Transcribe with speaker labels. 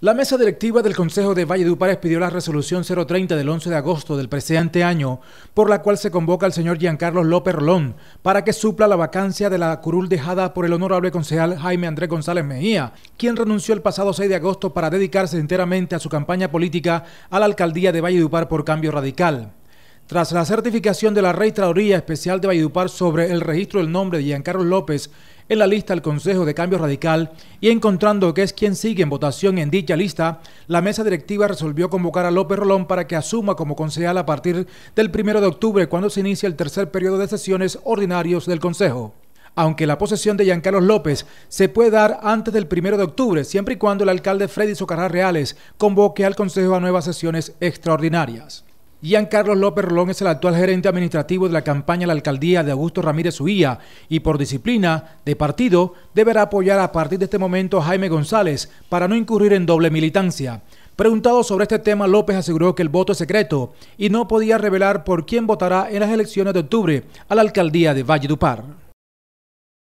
Speaker 1: La mesa directiva del Consejo de Valle Valledupar expidió la resolución 030 del 11 de agosto del presente año, por la cual se convoca al señor Giancarlo López Rolón para que supla la vacancia de la curul dejada por el honorable concejal Jaime Andrés González Mejía, quien renunció el pasado 6 de agosto para dedicarse enteramente a su campaña política a la alcaldía de Valle Dupar por cambio radical. Tras la certificación de la Registraduría Especial de Valledupar sobre el registro del nombre de Giancarlo López en la lista del Consejo de Cambio Radical y encontrando que es quien sigue en votación en dicha lista, la mesa directiva resolvió convocar a López Rolón para que asuma como concejal a partir del 1 de octubre cuando se inicia el tercer periodo de sesiones ordinarios del Consejo aunque la posesión de Giancarlos López se puede dar antes del 1 de octubre, siempre y cuando el alcalde Freddy Socarra Reales convoque al Consejo a nuevas sesiones extraordinarias. Carlos López Rolón es el actual gerente administrativo de la campaña a la alcaldía de Augusto Ramírez Uía y por disciplina de partido deberá apoyar a partir de este momento a Jaime González para no incurrir en doble militancia. Preguntado sobre este tema, López aseguró que el voto es secreto y no podía revelar por quién votará en las elecciones de octubre a la alcaldía de Valle Valledupar.